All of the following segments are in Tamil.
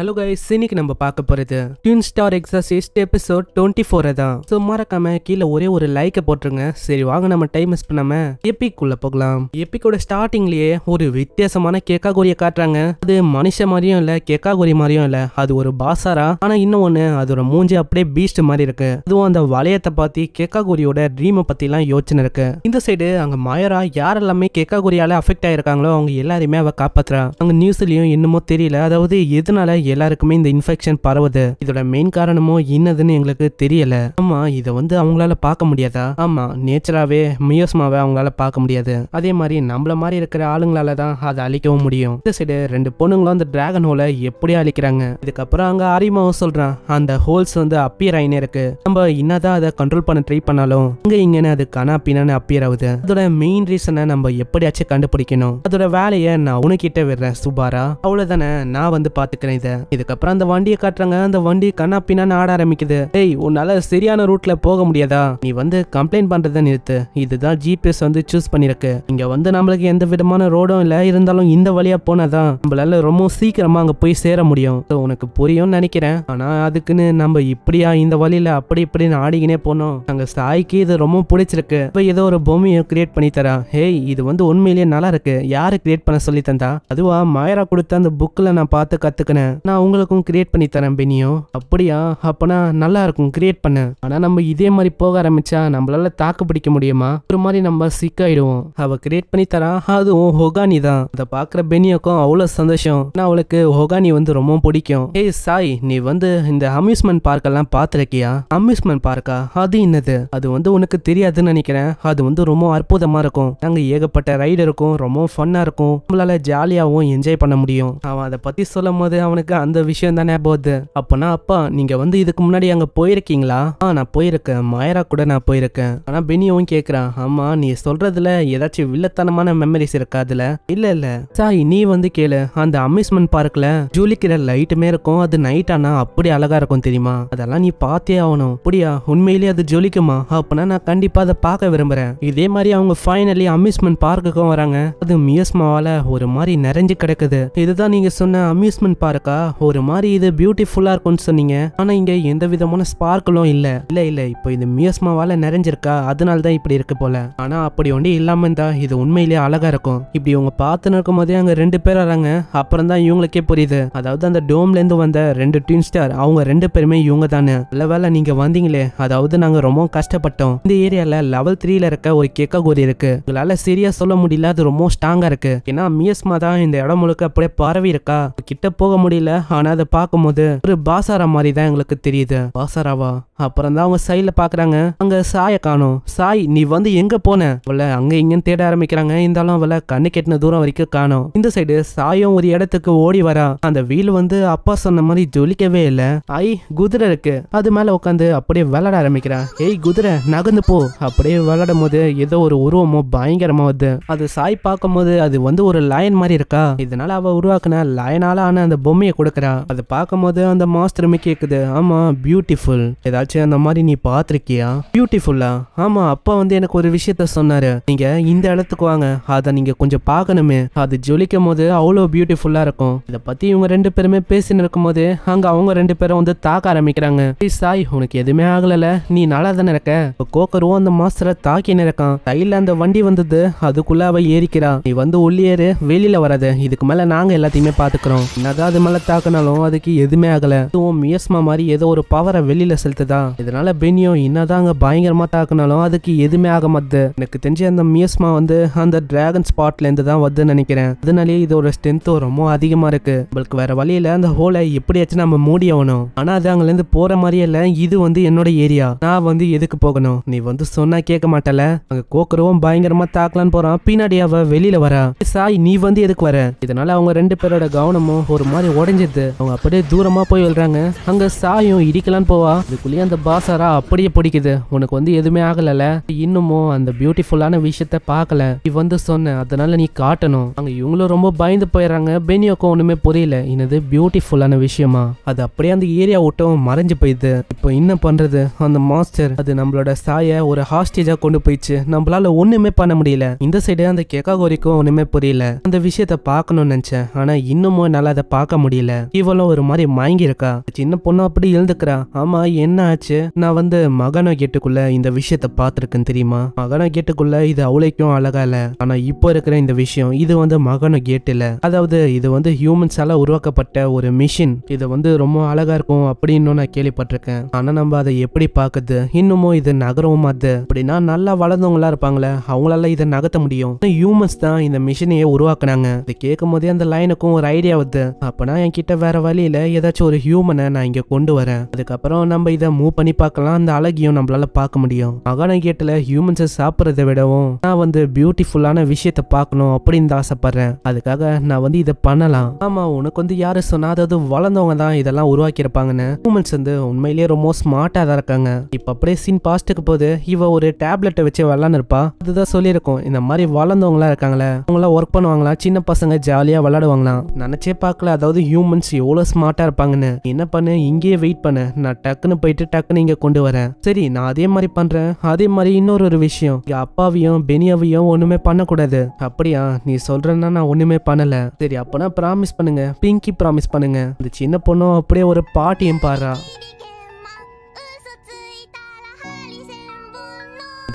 ஹலோ கைஸ் இன்னைக்கு நம்ம பார்க்க போகிறது tune star exercised episode twenty ஃபோரை தான் ஸோ மறக்காம கீழே ஒரே ஒரு லைக்கை போட்டுருங்க சரி வாங்க நம்ம டைம் மிஸ் பண்ணாம எப்பிக்குள்ள போகலாம் எப்பிக்கோட ஸ்டார்டிங்லயே ஒரு வித்தியாசமான கேக்காகோரியை காட்டுறாங்க அது மனுஷ மாதிரியும் இல்லை கேக்காகோரி மாதிரியும் இல்லை அது ஒரு பாசாரா ஆனால் இன்னொன்று அதோட மூஞ்சி அப்படியே பீஸ்ட் மாதிரி இருக்கு அதுவும் அந்த வளையத்தை பார்த்து கேக்காகோரியோட ட்ரீமை பற்றிலாம் யோசனை இருக்கு இந்த சைடு அங்கே மயரா யாரெல்லாமே கேக்காகோரியால அஃபெக்ட் ஆயிருக்காங்களோ அவங்க எல்லாருமே அவ காப்பாத்துறா அங்கே நியூஸ்லயும் இன்னமும் தெரியல அதாவது எதனால எல்லாருக்குமே இந்த இன்ஃபெக்ஷன் பரவுது இதோட மெயின் காரணமோ என்னதுன்னு எங்களுக்கு தெரியல ஆமா இதை வந்து அவங்களால பார்க்க முடியாதா ஆமா நேச்சராகவே மியோஸ்மாவே அவங்களால பார்க்க முடியாது அதே மாதிரி நம்மள மாதிரி இருக்கிற ஆளுங்களால தான் அதை அழிக்கவும் முடியும் இந்த சைடு ரெண்டு பொண்ணுங்களும் அந்த டிராகன் ஹோலை எப்படியா அழிக்கிறாங்க இதுக்கப்புறம் அங்க ஆரிமாவும் சொல்றான் அந்த ஹோல்ஸ் வந்து அப்பியர் ஆயினே இருக்கு நம்ம என்னதான் அதை கண்ட்ரோல் பண்ண ட்ரை பண்ணாலும் இங்க இங்கன்னு அது கனா பின்னு அப்பியர் ஆகுது அதோட மெயின் ரீசனை நம்ம எப்படியாச்சும் கண்டுபிடிக்கணும் அதோட வேலையை நான் உனக்கிட்ட விடுறேன் சுபாரா அவ்வளவுதானே நான் வந்து பாத்துக்கிறேன் இதை இதுக்கப்புறம் அந்த வண்டியை காட்டுறாங்க அந்த வண்டி கண்ணா பின்னான்னு ஆட ஆரம்பிக்குது டேய் உன்னால சரியான ரூட்ல போக முடியாதா நீ வந்து கம்ப்ளைண்ட் பண்றதை நிறுத்து இதுதான் ஜிபிஎஸ் வந்து சூஸ் பண்ணிருக்கு இங்க வந்து நம்மளுக்கு எந்த விதமான ரோடும் இல்ல இருந்தாலும் இந்த வழியா போனாதான் நம்மளால ரொம்ப சீக்கிரமா அங்க போய் சேர முடியும் உனக்கு புரியும்னு நினைக்கிறேன் ஆனா அதுக்குன்னு நம்ம இப்படியா இந்த வழியில அப்படி இப்படின்னு ஆடிக்கினே போனோம் அங்க சாய்க்கு இது ரொம்ப பிடிச்சிருக்கு இப்ப ஏதோ ஒரு பொம்மையை கிரியேட் பண்ணி தரா ஹேய் இது வந்து உண்மையிலேயே நல்லா இருக்கு யாரு கிரியேட் பண்ண சொல்லி தந்தா அதுவா மாயரா கொடுத்த அந்த புக்ல நான் பார்த்து கத்துக்கினேன் நான் உங்களுக்கும் கிரியேட் பண்ணி தரேன் பெனியோ அப்படியா அப்பனா நல்லா இருக்கும் கிரியேட் பண்ண ஆனா நம்ம இதே மாதிரி போக ஆரம்பிச்சா நம்மளால தாக்கு பிடிக்க முடியுமா ஒரு மாதிரி நம்ம சிக்காயிடுவோம் அவ கிரியேட் பண்ணி தரா அதுவும் ஹொகானி தான் அதை பாக்குற பெனியோக்கும் அவ்வளவு சந்தோஷம் நான் அவளுக்கு ஹொகானி வந்து ரொம்ப பிடிக்கும் ஏய் சாய் நீ வந்து இந்த அம்யூஸ்மெண்ட் பார்க்கெல்லாம் பார்த்துருக்கியா அம்யூஸ்மெண்ட் பார்க்கா அது என்னது அது வந்து உனக்கு தெரியாதுன்னு நினைக்கிறேன் அது வந்து ரொம்ப அற்புதமா இருக்கும் நாங்க ஏகப்பட்ட ரைடு இருக்கும் ரொம்ப ஃபன்னா இருக்கும் நம்மளால ஜாலியாகவும் என்ஜாய் பண்ண முடியும் அவன் அதை பத்தி சொல்லும் போது அவனுக்கு அந்த விஷயம் தானே ஞாபகம் அப்பனா அப்பா நீங்க வந்து இதுக்கு முன்னாடி அங்க போயிருக்கீங்களா ஆ நான் போயிருக்கேன் மாயரா கூட நான் போயிருக்கேன் ஆனா பெனியவும் கேக்குறான் ஆமா நீ சொல்றதுல ஏதாச்சும் வில்லத்தனமான மெமரிஸ் இருக்கா அதுல இல்ல இல்ல சாய் நீ வந்து கேளு அந்த அம்யூஸ்மெண்ட் பார்க்ல ஜூலிக்கிற லைட்டுமே இருக்கும் அது நைட் ஆனா அப்படி அழகா இருக்கும் தெரியுமா அதெல்லாம் நீ பார்த்தே ஆகணும் அப்படியா உண்மையிலேயே அது ஜொலிக்குமா அப்பனா நான் கண்டிப்பா அதை பார்க்க விரும்புறேன் இதே மாதிரி அவங்க ஃபைனலி அம்யூஸ்மெண்ட் பார்க்குக்கும் வராங்க அது மியூஸ்மாவால ஒரு மாதிரி நிறைஞ்சு கிடக்குது இதுதான் நீங்க சொன்ன அம்யூஸ்மெண்ட் பார்க்கா ஒரு மாதிரி இது பியூட்டிஃபுல்லா இருக்கும்னு சொன்னீங்க ஆனா இங்க எந்த விதமான ஸ்பார்க்கலும் இல்ல இல்ல இல்ல இப்போ இது மியஸ்மாவால நிறைஞ்சிருக்கா அதனால தான் இப்படி இருக்கு போல ஆனா அப்படி ஒண்டி இல்லாம இருந்தா இது உண்மையிலேயே அழகா இருக்கும் இப்படி இவங்க பார்த்துன்னு இருக்கும் போதே அங்க ரெண்டு பேர் வராங்க அப்புறம் தான் இவங்களுக்கே புரியுது அதாவது அந்த டோம்ல இருந்து வந்த ரெண்டு ட்வின் ஸ்டார் அவங்க ரெண்டு பேருமே இவங்க தானே வேலை நீங்க வந்தீங்களே அதாவது நாங்க ரொம்ப கஷ்டப்பட்டோம் இந்த ஏரியால லெவல் த்ரீல இருக்க ஒரு கோரி இருக்கு உங்களால சரியா சொல்ல முடியல அது ரொம்ப ஸ்ட்ராங்கா இருக்கு ஏன்னா மியஸ்மா தான் இந்த இடம் முழுக்க அப்படியே பரவி இருக்கா கிட்ட போக முடியல ஆனா அதை போது ஒரு பாசாரா மாதிரி தான் எங்களுக்கு தெரியுது பாசாராவா அப்புறம் தான் அவங்க சைடில் பார்க்குறாங்க அங்கே சாயை காணும் சாய் நீ வந்து எங்கே போன அவளை அங்கே இங்கேன்னு தேட ஆரம்பிக்கிறாங்க இருந்தாலும் அவளை கண்ணு கெட்டின தூரம் வரைக்கும் காணும் இந்த சைடு சாயும் ஒரு இடத்துக்கு ஓடி வரா அந்த வீல் வந்து அப்பா சொன்ன மாதிரி ஜொலிக்கவே இல்லை ஐ குதிரை இருக்கு அது மேலே உட்காந்து அப்படியே விளாட ஆரம்பிக்கிறா ஏய் குதிரை நகர்ந்து போ அப்படியே விளாடும் போது ஏதோ ஒரு உருவமோ பயங்கரமோ வருது அது சாய் பார்க்கும் போது அது வந்து ஒரு லயன் மாதிரி இருக்கா இதனால அவ உருவாக்குன லயனால ஆன அந்த பொம்மையை கொடுக்குறா அதை பார்க்கும் போது அந்த மாஸ்டருமே கேக்குது ஆமா பியூட்டிஃபுல் ஏதாச்சும் எப்பயாச்சும் அந்த மாதிரி நீ பார்த்துருக்கியா பியூட்டிஃபுல்லா ஆமா அப்பா வந்து எனக்கு ஒரு விஷயத்த சொன்னாரு நீங்கள் இந்த இடத்துக்கு வாங்க அதை நீங்கள் கொஞ்சம் பார்க்கணுமே அது ஜொலிக்கும் போது அவ்வளோ பியூட்டிஃபுல்லாக இருக்கும் இதை பற்றி இவங்க ரெண்டு பேருமே பேசின்னு இருக்கும்போது அங்கே அவங்க ரெண்டு பேரும் வந்து தாக்க ஆரம்பிக்கிறாங்க சாய் உனக்கு எதுவுமே ஆகலைல்ல நீ நல்லா தானே இருக்க இப்போ கோக்கரும் அந்த மாஸ்டரை தாக்கி இருக்கான் கையில் அந்த வண்டி வந்தது அதுக்குள்ள அவ ஏறிக்கிறா நீ வந்து உள்ளேறு வெளியில வராது இதுக்கு மேல நாங்க எல்லாத்தையுமே பாத்துக்கிறோம் என்னதான் அது மேல தாக்கினாலும் அதுக்கு எதுவுமே ஆகல அதுவும் மியஸ்மா மாதிரி ஏதோ ஒரு பவரை வெளியில செலுத்துதா தான் இதனால பெனியோ என்னதான் அங்க பயங்கரமா தாக்குனாலும் அதுக்கு எதுவுமே ஆக மாட்டுது எனக்கு தெரிஞ்ச அந்த மியூஸ்மா வந்து அந்த டிராகன் ஸ்பாட்ல இருந்து தான் வருதுன்னு நினைக்கிறேன் அதனாலேயே இதோட ஸ்ட்ரென்த் ரொம்ப அதிகமா இருக்கு நம்மளுக்கு வேற வழியில அந்த ஹோலை எப்படியாச்சும் நம்ம மூடி ஆகணும் ஆனா அது அங்க இருந்து போற மாதிரியே இல்ல இது வந்து என்னோட ஏரியா நான் வந்து எதுக்கு போகணும் நீ வந்து சொன்னா கேட்க மாட்டல அங்க கோக்கரவும் பயங்கரமா தாக்கலான்னு போறான் பின்னாடி அவ வெளியில வரா சாய் நீ வந்து எதுக்கு வர இதனால அவங்க ரெண்டு பேரோட கவனமும் ஒரு மாதிரி உடஞ்சிது அவங்க அப்படியே தூரமா போய் விழுறாங்க அங்க சாயும் இடிக்கலான்னு போவா இதுக்குள்ளேயே அந்த பாசாரா அப்படியே பிடிக்குது உனக்கு வந்து எதுவுமே ஆகலைல இன்னமும் அந்த பியூட்டிஃபுல்லான விஷயத்த பார்க்கல நீ வந்து சொன்ன அதனால நீ காட்டணும் அங்க இவங்களும் ரொம்ப பயந்து போயிடுறாங்க பெனியோக்கும் ஒண்ணுமே புரியல என்னது பியூட்டிஃபுல்லான விஷயமா அது அப்படியே அந்த ஏரியா விட்டவும் மறைஞ்சு போயிடுது இப்போ என்ன பண்றது அந்த மாஸ்டர் அது நம்மளோட சாய ஒரு ஹாஸ்டேஜா கொண்டு போயிடுச்சு நம்மளால ஒண்ணுமே பண்ண முடியல இந்த சைடு அந்த கெக்காகோரிக்கும் ஒண்ணுமே புரியல அந்த விஷயத்த பார்க்கணும்னு நினைச்சேன் ஆனா இன்னமும் என்னால அதை பார்க்க முடியல இவளும் ஒரு மாதிரி மயங்கி இருக்கா சின்ன பொண்ணு அப்படி எழுந்துக்கிறா ஆமா என்ன என்னாச்சு நான் வந்து மகன கேட்டுக்குள்ள இந்த விஷயத்த பார்த்துருக்கேன் தெரியுமா மகன கேட்டுக்குள்ள இது அவளைக்கும் அழகா இல்ல ஆனா இப்போ இருக்கிற இந்த விஷயம் இது வந்து மகன கேட் இல்ல அதாவது இது வந்து ஹியூமன்ஸால உருவாக்கப்பட்ட ஒரு மிஷின் இது வந்து ரொம்ப அழகா இருக்கும் அப்படின்னு நான் கேள்விப்பட்டிருக்கேன் ஆனா நம்ம அதை எப்படி பாக்குது இன்னமும் இது நகரவும் அது அப்படின்னா நல்லா வளர்ந்தவங்களா இருப்பாங்களே அவங்களால இதை நகர்த்த முடியும் ஹியூமன்ஸ் தான் இந்த மிஷினையே உருவாக்குனாங்க இது கேட்கும் போதே அந்த லைனுக்கும் ஒரு ஐடியா வருது அப்பனா என்கிட்ட வேற வழியில ஏதாச்சும் ஒரு ஹியூமனை நான் இங்க கொண்டு வரேன் அதுக்கப்புறம் நம்ம இதை மூவ் பண்ணி பார்க்கலாம் அந்த அழகியும் நம்மளால பார்க்க முடியும் மகான கேட்டில் ஹியூமன்ஸை சாப்பிட்றதை விடவும் நான் வந்து பியூட்டிஃபுல்லான விஷயத்த பார்க்கணும் அப்படின்னு தான் ஆசைப்படுறேன் அதுக்காக நான் வந்து இதை பண்ணலாம் ஆமா உனக்கு வந்து யாரு சொன்னா அதாவது வளர்ந்தவங்க தான் இதெல்லாம் உருவாக்கியிருப்பாங்கன்னு ஹியூமன்ஸ் வந்து உண்மையிலேயே ரொம்ப ஸ்மார்ட்டா தான் இருக்காங்க இப்ப அப்படியே சீன் பாஸ்ட்டுக்கு போது இவ ஒரு டேப்லெட்டை வச்சு விளாண்டு இருப்பா அதுதான் சொல்லியிருக்கோம் இந்த மாதிரி வளர்ந்தவங்களா இருக்காங்களே அவங்களாம் ஒர்க் பண்ணுவாங்களா சின்ன பசங்க ஜாலியா விளாடுவாங்களாம் நினைச்சே பார்க்கல அதாவது ஹியூமன்ஸ் எவ்வளவு ஸ்மார்ட்டா இருப்பாங்கன்னு என்ன பண்ணு இங்கேயே வெயிட் பண்ணு நான் டக்குன்னு போயிட்டு டக்குன்னு இங்கே கொண்டு வரேன் சரி நான் அதே மாதிரி பண்ணுறேன் அதே மாதிரி இன்னொரு ஒரு விஷயம் இங்கே அப்பாவையும் பெனியாவையும் ஒன்றுமே பண்ணக்கூடாது அப்படியா நீ சொல்கிறேன்னா நான் ஒன்றுமே பண்ணலை சரி அப்போனா ப்ராமிஸ் பண்ணுங்க பிங்கி ப்ராமிஸ் பண்ணுங்க இந்த சின்ன பொண்ணும் அப்படியே ஒரு பாட்டியும் பாடுறா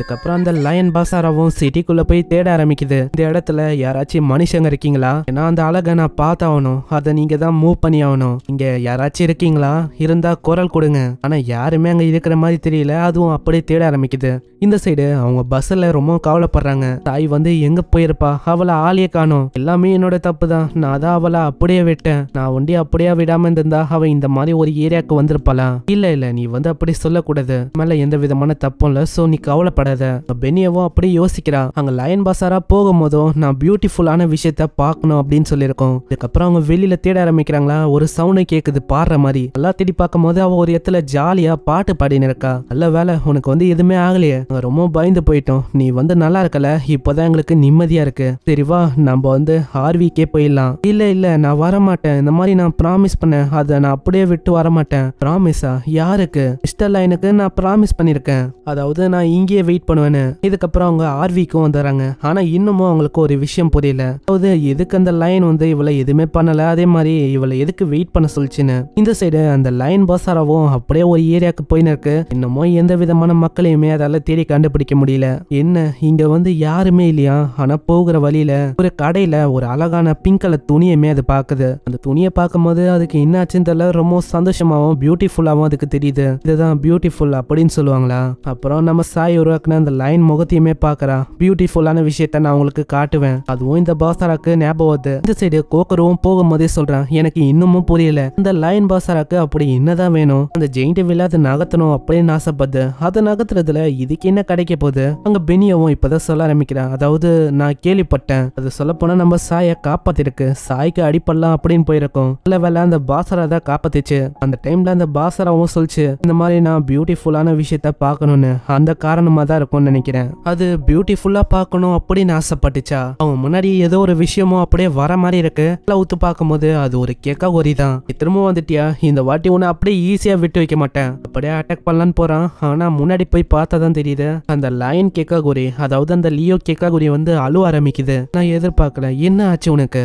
அதுக்கப்புறம் அந்த லயன் பாசாராவும் சிட்டிக்குள்ள போய் தேட ஆரம்பிக்குது இந்த இடத்துல யாராச்சும் மனுஷங்க இருக்கீங்களா ஏன்னா அந்த அழகை நான் ஆகணும் அதை நீங்க தான் மூவ் பண்ணி ஆகணும் இங்க யாராச்சும் இருக்கீங்களா இருந்தா குரல் கொடுங்க ஆனா யாருமே அங்க இருக்கிற மாதிரி தெரியல அதுவும் அப்படியே தேட ஆரம்பிக்குது இந்த சைடு அவங்க பஸ்ல ரொம்ப கவலைப்படுறாங்க தாய் வந்து எங்க போயிருப்பா அவளை ஆளியே காணும் எல்லாமே என்னோட தப்பு தான் நான் தான் அவளை அப்படியே விட்டேன் நான் ஒண்டி அப்படியே விடாம இருந்திருந்தா அவ இந்த மாதிரி ஒரு ஏரியாவுக்கு வந்திருப்பாளா இல்ல இல்ல நீ வந்து அப்படி சொல்லக்கூடாது மேல எந்த விதமான தப்பும் இல்ல சோ நீ கவலைப்பட விளையாடாத பெனியவோ அப்படியே யோசிக்கிறா அங்க லயன் பசாரா போகும்போதும் நான் பியூட்டிஃபுல்லான விஷயத்த பார்க்கணும் அப்படின்னு சொல்லியிருக்கோம் இதுக்கப்புறம் அவங்க வெளியில தேட ஆரம்பிக்கிறாங்களா ஒரு சவுண்டு கேக்குது பாடுற மாதிரி நல்லா தேடி பார்க்கும் போது அவ ஒரு இடத்துல ஜாலியா பாட்டு பாடினு இருக்கா நல்ல வேலை உனக்கு வந்து எதுவுமே ஆகலையே ரொம்ப பயந்து போயிட்டோம் நீ வந்து நல்லா இருக்கல இப்போதான் எங்களுக்கு நிம்மதியா இருக்கு சரிவா நம்ம வந்து ஆர்விக்கே போயிடலாம் இல்ல இல்ல நான் வரமாட்டேன் இந்த மாதிரி நான் ப்ராமிஸ் பண்ணேன் அதை நான் அப்படியே விட்டு வரமாட்டேன் ப்ராமிஸா யாருக்கு மிஸ்டர் லைனுக்கு நான் ப்ராமிஸ் பண்ணிருக்கேன் அதாவது நான் இங்கேயே வெயிட் பண்ணுவேன்னு இதுக்கப்புறம் அவங்க ஆர்விக்கும் வந்துடுறாங்க ஆனா இன்னமும் அவங்களுக்கு ஒரு விஷயம் புரியல அதாவது எதுக்கு அந்த லைன் வந்து இவளை எதுவுமே பண்ணல அதே மாதிரி இவளை எதுக்கு வெயிட் பண்ண சொல்லிச்சுன்னு இந்த சைடு அந்த லைன் பசாராவும் அப்படியே ஒரு ஏரியாவுக்கு போயின்னு இருக்கு இன்னமும் எந்த விதமான மக்களையுமே அதால தேடி கண்டுபிடிக்க முடியல என்ன இங்க வந்து யாருமே இல்லையா ஆனா போகிற வழியில ஒரு கடையில ஒரு அழகான பிங்க் கலர் துணியுமே அது பாக்குது அந்த துணியை பார்க்கும்போது அதுக்கு என்னாச்சுன்னு தெரியல ரொம்ப சந்தோஷமாவும் பியூட்டிஃபுல்லாவும் அதுக்கு தெரியுது இதுதான் பியூட்டிஃபுல் அப்படின்னு சொல்லுவாங்களா அப்புறம் நம்ம சாய் ஒரு பார்க்குன அந்த லைன் முகத்தையுமே பாக்குறான் பியூட்டிஃபுல்லான விஷயத்த நான் உங்களுக்கு காட்டுவேன் அதுவும் இந்த பாசாராக்கு ஞாபகம் வருது இந்த சைடு கோக்கரவும் போகும்போதே சொல்றான் எனக்கு இன்னமும் புரியல இந்த லைன் பாசாராக்கு அப்படி என்னதான் வேணும் அந்த ஜெயிண்ட் வில்ல அதை நகத்தணும் அப்படின்னு ஆசைப்படுது அதை நகத்துறதுல இதுக்கு என்ன கிடைக்க போகுது அங்க பெனியவும் இப்பதான் சொல்ல ஆரம்பிக்கிறான் அதாவது நான் கேள்விப்பட்டேன் அது சொல்ல போனா நம்ம சாயை காப்பாத்திருக்கு சாய்க்கு அடிப்படலாம் அப்படின்னு போயிருக்கோம் நல்ல வேலை அந்த பாசரா தான் காப்பாத்திச்சு அந்த டைம்ல அந்த பாசராவும் சொல்லிச்சு இந்த மாதிரி நான் பியூட்டிஃபுல்லான விஷயத்த பார்க்கணும்னு அந்த காரணமா தான் இருக்கும்னு நினைக்கிறேன் அது பியூட்டிஃபுல்லா பார்க்கணும் அப்படின்னு ஆசைப்பட்டுச்சா அவன் முன்னாடி ஏதோ ஒரு விஷயமும் அப்படியே வர மாதிரி இருக்கு ஊத்து பார்க்கும்போது அது ஒரு கேக்க ஒரி தான் திரும்பவும் வந்துட்டியா இந்த வாட்டி உன்னை அப்படியே ஈஸியா விட்டு வைக்க மாட்டேன் அப்படியே அட்டாக் பண்ணலான்னு போறான் ஆனா முன்னாடி போய் பார்த்தாதான் தெரியுது அந்த லயன் கேக்கா குறி அதாவது அந்த லியோ கேக்கா குறி வந்து அழுவ ஆரம்பிக்குது நான் எதிர்பார்க்கல என்ன ஆச்சு உனக்கு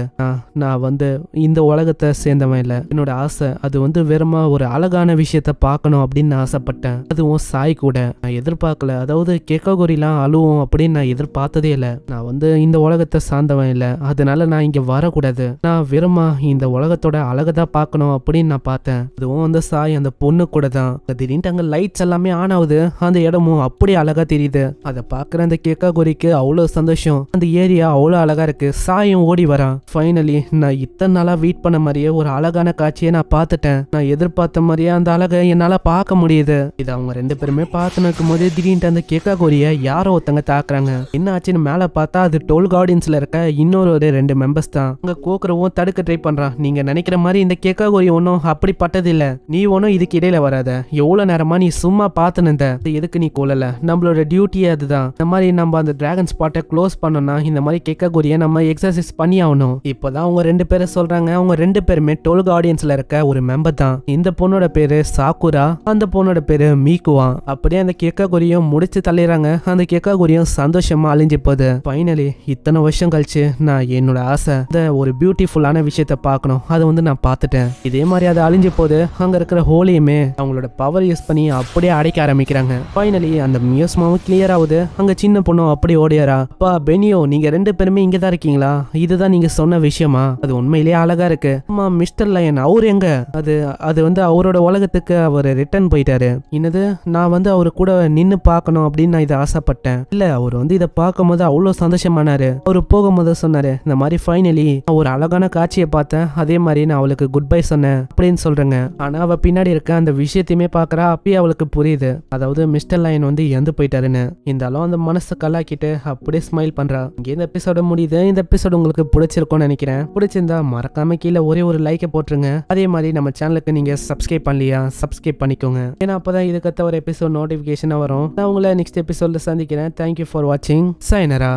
நான் வந்து இந்த உலகத்தை சேர்ந்தவன் இல்லை என்னோட ஆசை அது வந்து வெறுமா ஒரு அழகான விஷயத்த பார்க்கணும் அப்படின்னு ஆசைப்பட்டேன் அதுவும் சாய் கூட நான் எதிர்பார்க்கல அதாவது கேக்கோகோரிலாம் அழுவும் அப்படின்னு நான் எதிர்பார்த்ததே இல்லை நான் வந்து இந்த உலகத்தை சார்ந்தவன் இல்லை அதனால நான் இங்கே வரக்கூடாது நான் வெறுமா இந்த உலகத்தோட அழகை தான் பார்க்கணும் அப்படின்னு நான் பார்த்தேன் அதுவும் வந்து சாய் அந்த பொண்ணு கூட தான் திடீர்னு அங்கே லைட்ஸ் எல்லாமே ஆன் ஆகுது அந்த இடமும் அப்படி அழகா தெரியுது அதை பார்க்குற அந்த குறிக்கு அவ்வளோ சந்தோஷம் அந்த ஏரியா அவ்வளோ அழகா இருக்கு சாயும் ஓடி வரான் ஃபைனலி நான் இத்தனை நாளாக வெயிட் பண்ண மாதிரியே ஒரு அழகான காட்சியை நான் பார்த்துட்டேன் நான் எதிர்பார்த்த மாதிரியே அந்த அழகை என்னால் பார்க்க முடியுது இது அவங்க ரெண்டு பேருமே பார்த்துன்னு போதே திடீர்னு அந்த கேக்க தென்ஆப்பிரிக்கா கொரிய யாரோ ஒருத்தங்க தாக்குறாங்க என்ன ஆச்சுன்னு மேல பார்த்தா அது டோல் கார்டியன்ஸ்ல இருக்க இன்னொரு ஒரு ரெண்டு மெம்பர்ஸ் தான் அங்க கோக்குறவும் தடுக்க ட்ரை பண்றான் நீங்க நினைக்கிற மாதிரி இந்த கேக்கா கொரிய ஒன்னும் அப்படிப்பட்டது இல்ல நீ ஒன்னும் இதுக்கு இடையில வராத எவ்வளவு நேரமா நீ சும்மா பார்த்து நின்ற எதுக்கு நீ கொல்லல நம்மளோட டியூட்டியே அதுதான் இந்த மாதிரி நம்ம அந்த டிராகன் ஸ்பாட்டை க்ளோஸ் பண்ணோம்னா இந்த மாதிரி கேட்கக்கூடிய நம்ம எக்ஸசைஸ் பண்ணி ஆகணும் இப்போதான் அவங்க ரெண்டு பேரும் சொல்றாங்க அவங்க ரெண்டு பேருமே டோல் கார்டியன்ஸ்ல இருக்க ஒரு மெம்பர் தான் இந்த பொண்ணோட பேரு சாக்குரா அந்த பொண்ணோட பேரு மீக்குவா அப்படியே அந்த கேட்கக்கூடியும் முடிச்சு தலை தள்ளிடுறாங்க அந்த கெக்காகுரியும் சந்தோஷமா அழிஞ்சு போகுது ஃபைனலி இத்தனை வருஷம் கழிச்சு நான் என்னோட ஆசை இந்த ஒரு பியூட்டிஃபுல்லான விஷயத்த பார்க்கணும் அதை வந்து நான் பார்த்துட்டேன் இதே மாதிரி அதை அழிஞ்சு போது அங்கே இருக்கிற ஹோலியுமே அவங்களோட பவர் யூஸ் பண்ணி அப்படியே அடைக்க ஆரம்பிக்கிறாங்க ஃபைனலி அந்த மியூஸ்மாவும் கிளியர் ஆகுது அங்கே சின்ன பொண்ணும் அப்படியே ஓடியாரா அப்பா பெனியோ நீங்க ரெண்டு பேருமே இங்கே தான் இருக்கீங்களா இதுதான் நீங்க சொன்ன விஷயமா அது உண்மையிலேயே அழகா இருக்கு அம்மா மிஸ்டர் லயன் அவர் எங்க அது அது வந்து அவரோட உலகத்துக்கு அவர் ரிட்டர்ன் போயிட்டாரு என்னது நான் வந்து அவரு கூட நின்று பார்க்கணும் அப்படின்னு அப்படின்னு நான் இதை ஆசைப்பட்டேன் இல்ல அவர் வந்து இதை பார்க்கும் போது அவ்வளவு சந்தோஷமானாரு அவர் போகும்போது சொன்னாரு இந்த மாதிரி ஃபைனலி ஒரு அழகான காட்சியை பார்த்தேன் அதே மாதிரி நான் அவளுக்கு குட் பை சொன்னேன் அப்படின்னு சொல்றேங்க ஆனா அவ பின்னாடி இருக்க அந்த விஷயத்தையுமே பாக்குறா அப்பயே அவளுக்கு புரியுது அதாவது மிஸ்டர் லைன் வந்து இறந்து போயிட்டாருன்னு இருந்தாலும் அந்த மனசு கலாக்கிட்டு அப்படியே ஸ்மைல் பண்றா இங்கே இந்த எபிசோட முடியுது இந்த எபிசோடு உங்களுக்கு பிடிச்சிருக்கும்னு நினைக்கிறேன் பிடிச்சிருந்தா மறக்காம கீழே ஒரே ஒரு லைக்கை போட்டுருங்க அதே மாதிரி நம்ம சேனலுக்கு நீங்க சப்ஸ்கிரைப் பண்ணலையா சப்ஸ்கிரைப் பண்ணிக்கோங்க ஏன்னா அப்பதான் இதுக்கத்த ஒரு எபிசோட் நோட்டிபிகேஷன் வரும் நான் உங்களை நெக்ஸ்ட் நெக்ஸ்ட் எபிசோடில் சந்திக்கிறேன் தேங்க்யூ ஃபார் வாட்சிங் சைனரா